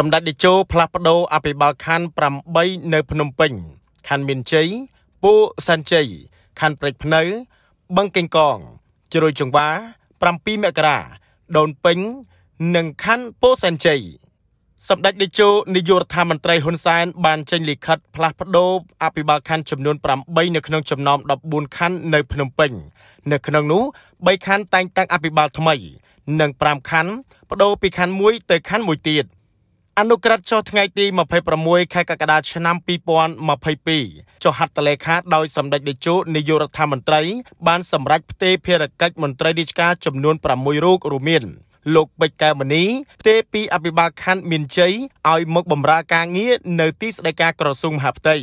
សម្ដេចតេជោផ្លាស់ប្ដូរអភិបាលខណ្ឌ8នៅ ភ្នំពេញខណ្ឌមានជ័យពោសានជ័យខណ្ឌព្រែកភ្នៅ បឹងកេងកងជ្រោយចង្វា7មករាដូនពេញនិងខណ្ឌពោសែនជ័យសម្ដេចតេជោនាយករដ្ឋមន្ត្រីហ៊ុនសែនបានចេញលិខិត ផ្លាស់ប្ដូរអភិបាលខណ្ឌចំនួន8នៅក្នុងចំណោម14ខណ្ឌនៅភ្នំពេញ នៅក្នុងនោះ3ខណ្ឌតែងតាំងអភិបាលថ្មី និង5ខណ្ឌប្ដូរពីខណ្ឌ1ទៅខណ្ឌ1ទៀត។អនុក្រឹត្យចុះថ្ងៃទី26ខែកក្កដាឆ្នាំ2022ចុះហត្ថលេខាដោយសម្ដេចតេជោនាយករដ្ឋមន្ត្រីបានសម្រេចផ្ទេរភារកិច្ចមន្ត្រីរាជការចំនួន6រូបរួមមានលោកពេជ្រកែវមនីផ្ទេរពីអភិបាលខណ្ឌមានជ័យឲ្យមកបម្រើការងារនៅទីស្តីការក្រសួងមហាផ្ទៃ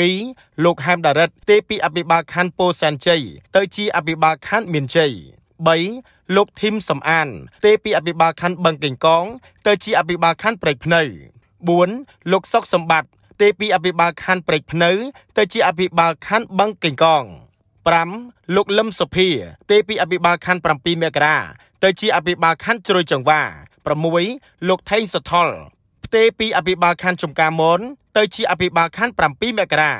2លោកហែមដារិតផ្ទេរពីអភិបាលខណ្ឌពោធិ៍សែនជ័យទៅជាអភិបាលខណ្ឌមានជ័យ3លោកធីមសំអាន ទេពីអភិបាលខណ្ឌបឹងកេងកង ទៅជាអភិបាលខណ្ឌព្រៃភ្នៅ4លោកសុកសម្បត្តិទេពីអភិបាលខណ្ឌព្រៃភ្នៅទៅជាអភិបាលខណ្ឌបឹងកេងកង5លោកលឹមសុភា ទេពីអភិបាលខណ្ឌ7មករា ទៅជាអភិបាលខណ្ឌជ្រោយចង្វា6លោកថេងសុថលផ្ទេពីអភិបាលខណ្ឌចំការមនទៅជាអភិបាលខណ្ឌ7មករា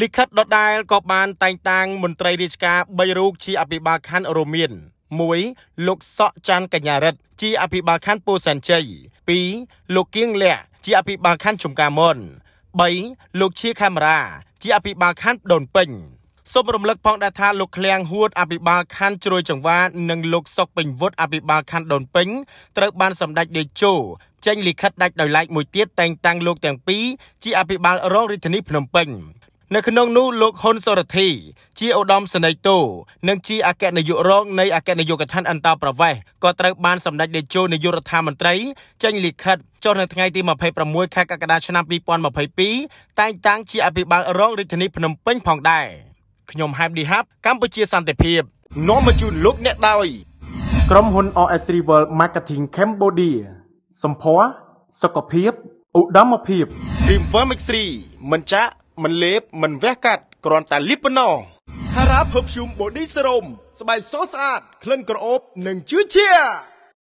លិខិតដដែលក៏បាន តែងតាំងមន្ត្រីរាជការ3រូបជាអភិបាលខណ្ឌរមៀន1លោកសក់ចាន់កញ្ញារិទ្ធជាអភិបាលខណ្ឌពោធិ៍សែនជ័យ2លោកគៀងលក្ខជាអភិបាលខណ្ឌចំការមុន3លោកឈៀកាមេរ៉ាជាអភិបាលខណ្ឌដូនពេញសូមរំលឹកផងដែរថាលោកឃ្លៀងហួតអភិបាលខណ្ឌជ្រោយចង្វា និងលោកសុកពេញវុតអភិបាលខណ្ឌដូនពេញត្រូវបាន សម្ដេចតេជោចេញលិខិតដាច់ដោយឡែកមួយទៀតតែងតាំងលោកទាំងពីរជាអភិបាលរងរាជធានីភ្នំពេញនៅក្នុងនោះលោកហ៊ុនសរធីជាឧត្តមសេនីយ៍តូនិងជាអគ្គនាយករងនៃអគ្គនាយកដ្ឋានអន្តរប្រវេសក៏ត្រូវបានសម្ដេចតេជោនាយករដ្ឋាភិបាលចេញលិខិតចុះនៅថ្ងៃទី26ខែកក្កដាឆ្នាំ2022តែងតាំងជាអភិបាលរងរាជធានីភ្នំពេញផងដែរខ្ញុំហែមឌីហាប់កម្ពុជាសន្តិភាពនាំមកជូនលោកអ្នកដោយក្រុមហ៊ុន OS Rival Marketing Cambodia សម្ភារសុខភាពឧត្តមភាព Dream Pharmacy មិនចាក់មិនលេបមិនវះកាត់គ្រាន់តែលីបប៉ុណ្ណោះ Hara Perfume Body Serum ស្បែកសស្អាតក្លិនក្រអូបនិងជឿជា